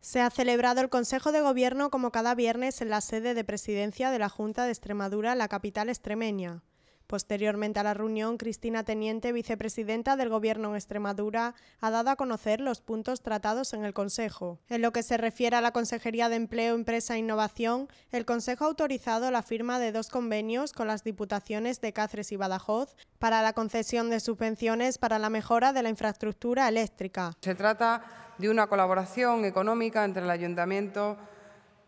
Se ha celebrado el Consejo de Gobierno como cada viernes en la sede de presidencia de la Junta de Extremadura, la capital extremeña. Posteriormente a la reunión, Cristina Teniente, vicepresidenta del Gobierno en Extremadura, ha dado a conocer los puntos tratados en el Consejo. En lo que se refiere a la Consejería de Empleo, Empresa e Innovación, el Consejo ha autorizado la firma de dos convenios con las diputaciones de Cáceres y Badajoz para la concesión de subvenciones para la mejora de la infraestructura eléctrica. Se trata de una colaboración económica entre el Ayuntamiento,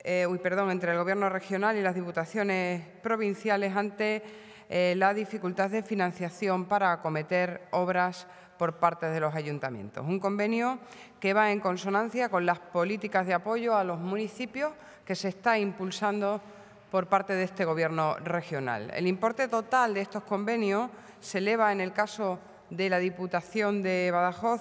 eh, uy, perdón, entre el Gobierno regional y las diputaciones provinciales ante eh, la dificultad de financiación para acometer obras por parte de los ayuntamientos. Un convenio que va en consonancia con las políticas de apoyo a los municipios que se está impulsando por parte de este Gobierno regional. El importe total de estos convenios se eleva, en el caso de la Diputación de Badajoz,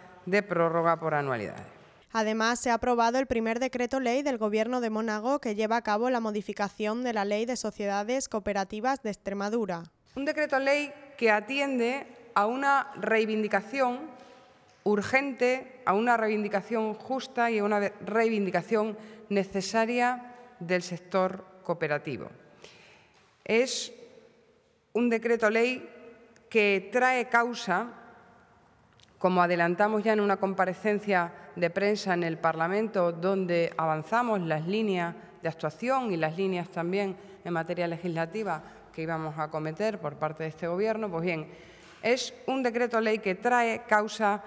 de prórroga por anualidad. Además, se ha aprobado el primer decreto ley del Gobierno de mónaco que lleva a cabo la modificación de la Ley de Sociedades Cooperativas de Extremadura. Un decreto ley que atiende a una reivindicación urgente, a una reivindicación justa y a una reivindicación necesaria del sector cooperativo. Es un decreto ley que trae causa como adelantamos ya en una comparecencia de prensa en el Parlamento, donde avanzamos las líneas de actuación y las líneas también en materia legislativa que íbamos a acometer por parte de este Gobierno, pues bien, es un decreto ley que trae causa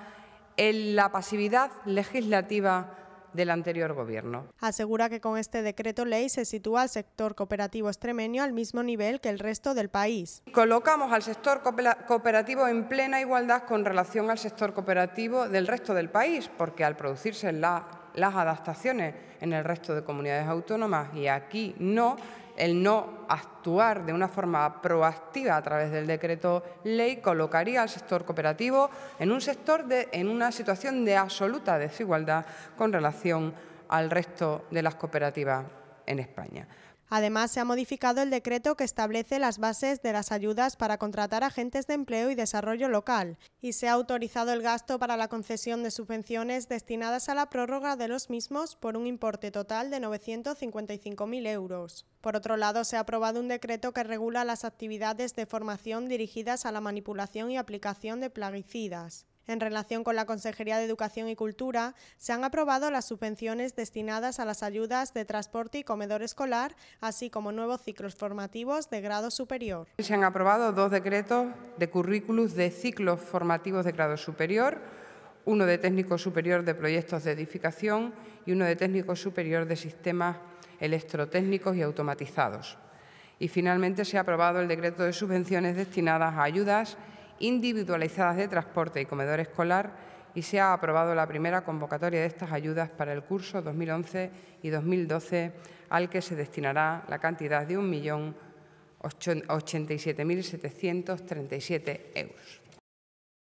en la pasividad legislativa del anterior gobierno. Asegura que con este decreto ley se sitúa al sector cooperativo extremeño al mismo nivel que el resto del país. Colocamos al sector cooperativo en plena igualdad con relación al sector cooperativo del resto del país, porque al producirse la las adaptaciones en el resto de comunidades autónomas y aquí no, el no actuar de una forma proactiva a través del decreto ley colocaría al sector cooperativo en un sector de, en una situación de absoluta desigualdad con relación al resto de las cooperativas en España. Además, se ha modificado el decreto que establece las bases de las ayudas para contratar agentes de empleo y desarrollo local, y se ha autorizado el gasto para la concesión de subvenciones destinadas a la prórroga de los mismos por un importe total de 955.000 euros. Por otro lado, se ha aprobado un decreto que regula las actividades de formación dirigidas a la manipulación y aplicación de plaguicidas. En relación con la Consejería de Educación y Cultura, se han aprobado las subvenciones destinadas a las ayudas de transporte y comedor escolar, así como nuevos ciclos formativos de grado superior. Se han aprobado dos decretos de currículum de ciclos formativos de grado superior, uno de técnico superior de proyectos de edificación y uno de técnico superior de sistemas electrotécnicos y automatizados. Y finalmente se ha aprobado el decreto de subvenciones destinadas a ayudas individualizadas de transporte y comedor escolar y se ha aprobado la primera convocatoria de estas ayudas para el curso 2011 y 2012 al que se destinará la cantidad de 1.087.737 euros.